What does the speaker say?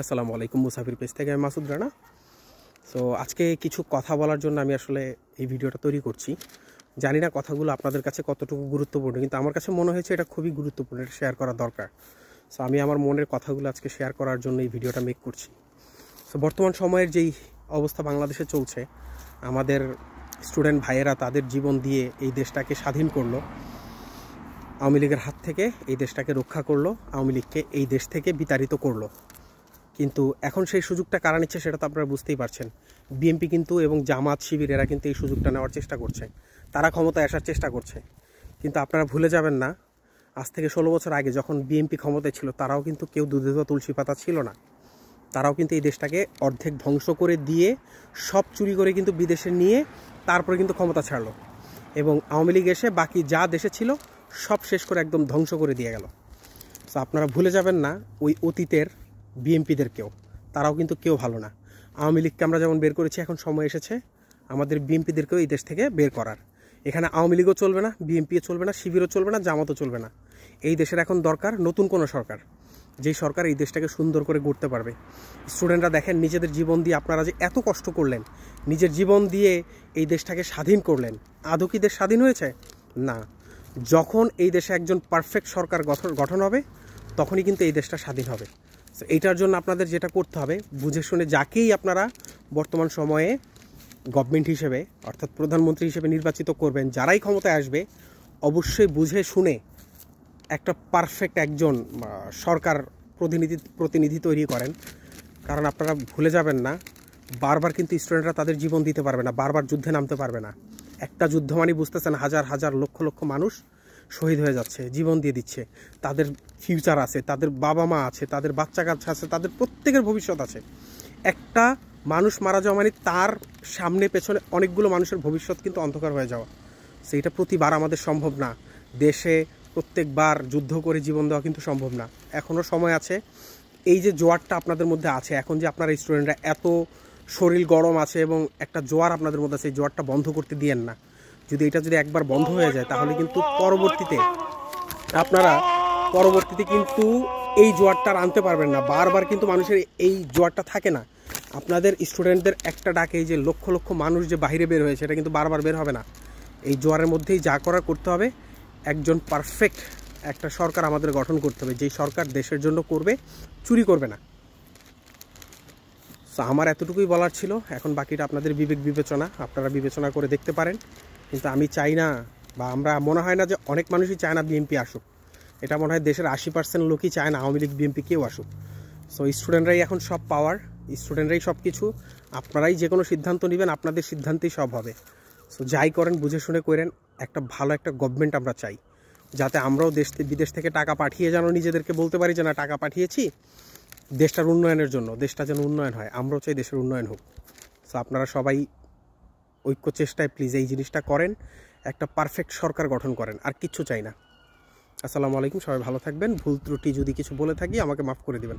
আসসালামু আলাইকুম মুসাফির পেজ থেকে আমি মাসুদ রানা সো আজকে কিছু কথা বলার জন্য আমি আসলে এই ভিডিওটা তৈরি করছি জানি না কথাগুলো আপনাদের কাছে কতটুকু গুরুত্বপূর্ণ কিন্তু আমার কাছে মনে হয়েছে এটা খুবই গুরুত্বপূর্ণ এটা শেয়ার করা দরকার সো আমি আমার মনের কথাগুলো আজকে শেয়ার করার জন্য এই ভিডিওটা মেক করছি সো বর্তমান সময়ের যেই অবস্থা বাংলাদেশে চলছে আমাদের স্টুডেন্ট ভাইয়েরা তাদের জীবন দিয়ে এই দেশটাকে স্বাধীন করলো আওয়ামী লীগের হাত থেকে এই দেশটাকে রক্ষা করলো আওয়ামী লীগকে এই দেশ থেকে বিতাড়িত করলো কিন্তু এখন সেই সুযোগটা কারা নিচ্ছে সেটা তো আপনারা বুঝতেই পারছেন বিএনপি কিন্তু এবং জামাত শিবির এরা কিন্তু এই সুযোগটা নেওয়ার চেষ্টা করছে তারা ক্ষমতায় আসার চেষ্টা করছে কিন্তু আপনারা ভুলে যাবেন না আজ থেকে ষোলো বছর আগে যখন বিএনপি ক্ষমতায় ছিল তারাও কিন্তু কেউ দুধে তুলসী পাতা ছিল না তারাও কিন্তু এই দেশটাকে অর্ধেক ধ্বংস করে দিয়ে সব চুরি করে কিন্তু বিদেশে নিয়ে তারপরে কিন্তু ক্ষমতা ছাড়লো এবং আওয়ামী লীগ এসে বাকি যা দেশে ছিল সব শেষ করে একদম ধ্বংস করে দিয়ে গেল তো আপনারা ভুলে যাবেন না ওই অতীতের বিএমপিদের কেউ তারাও কিন্তু কেউ ভালো না আওয়ামী লীগকে আমরা যেমন বের করেছি এখন সময় এসেছে আমাদের বিএমপিদেরকেও এই দেশ থেকে বের করার এখানে আওয়ামী লীগও চলবে না বিএমপিও চলবে না শিবিরও চলবে না জামাতও চলবে না এই দেশের এখন দরকার নতুন কোনো সরকার যেই সরকার এই দেশটাকে সুন্দর করে গড়তে পারবে স্টুডেন্টরা দেখেন নিজেদের জীবন দিয়ে আপনারা যে এত কষ্ট করলেন নিজের জীবন দিয়ে এই দেশটাকে স্বাধীন করলেন আদৌ কি দেশ স্বাধীন হয়েছে না যখন এই দেশে একজন পারফেক্ট সরকার গঠন হবে তখনই কিন্তু এই দেশটা স্বাধীন হবে এটার এইটার জন্য আপনাদের যেটা করতে হবে বুঝে শুনে যাকেই আপনারা বর্তমান সময়ে গভর্নমেন্ট হিসেবে অর্থাৎ প্রধানমন্ত্রী হিসেবে নির্বাচিত করবেন যারাই ক্ষমতায় আসবে অবশ্যই বুঝে শুনে একটা পারফেক্ট একজন সরকার প্রতিনিধি প্রতিনিধি তৈরি করেন কারণ আপনারা ভুলে যাবেন না বারবার কিন্তু স্টুডেন্টরা তাদের জীবন দিতে পারবে না বারবার যুদ্ধে নামতে পারবে না একটা যুদ্ধ মানে বুঝতেছেন হাজার হাজার লক্ষ লক্ষ মানুষ শহীদ হয়ে যাচ্ছে জীবন দিয়ে দিচ্ছে তাদের ফিউচার আছে তাদের বাবা মা আছে তাদের বাচ্চা কাচ্চা আছে তাদের প্রত্যেকের ভবিষ্যৎ আছে একটা মানুষ মারা যাওয়া মানে তার সামনে পেছনে অনেকগুলো মানুষের ভবিষ্যৎ কিন্তু অন্ধকার হয়ে যাওয়া সেইটা প্রতিবার আমাদের সম্ভব না দেশে প্রত্যেকবার যুদ্ধ করে জীবন দেওয়া কিন্তু সম্ভব না এখনও সময় আছে এই যে জোয়ারটা আপনাদের মধ্যে আছে এখন যে আপনারা স্টুডেন্টরা এত শরীর গরম আছে এবং একটা জোয়ার আপনাদের মধ্যে আছে এই জোয়ারটা বন্ধ করতে দিয়েন না যদি এটা যদি একবার বন্ধ হয়ে যায় তাহলে কিন্তু পরবর্তীতে আপনারা পরবর্তীতে কিন্তু এই জোয়ারটা আনতে পারবেন না বারবার কিন্তু মানুষের এই জোয়ারটা থাকে না আপনাদের স্টুডেন্টদের একটা ডাকে যে লক্ষ লক্ষ মানুষ যে বাইরে বের হয়েছে সেটা কিন্তু বারবার বের হবে না এই জোয়ারের মধ্যেই যা করার করতে হবে একজন পারফেক্ট একটা সরকার আমাদের গঠন করতে হবে যেই সরকার দেশের জন্য করবে চুরি করবে না সো আমার এতটুকুই বলার ছিল এখন বাকিটা আপনাদের বিবেক বিবেচনা আপনারা বিবেচনা করে দেখতে পারেন কিন্তু আমি চাই না বা আমরা মনে হয় না যে অনেক মানুষই চায় না বিএনপি আসুক এটা মনে হয় দেশের আশি পার্সেন্ট লোকই চায় না আওয়ামী লীগ বিএমপি কেউ আসুক সো স্টুডেন্টরাই এখন সব পাওয়ার স্টুডেন্টরাই সব কিছু আপনারাই যে কোনো সিদ্ধান্ত নেবেন আপনাদের সিদ্ধান্তেই সব হবে সো যাই করেন বুঝে শুনে করেন একটা ভালো একটা গভর্নমেন্ট আমরা চাই যাতে আমরাও দেশ বিদেশ থেকে টাকা পাঠিয়ে যেন নিজেদেরকে বলতে পারি যে না টাকা পাঠিয়েছি দেশটার উন্নয়নের জন্য দেশটা যেন উন্নয়ন হয় আমরাও চাই দেশের উন্নয়ন হোক সো আপনারা সবাই ঐক্য চেষ্টায় প্লিজ এই জিনিসটা করেন একটা পারফেক্ট সরকার গঠন করেন আর কিচ্ছু চাই না আসসালামু আলাইকুম সবাই ভালো থাকবেন ভুল ত্রুটি যদি কিছু বলে থাকি আমাকে মাফ করে দিবেন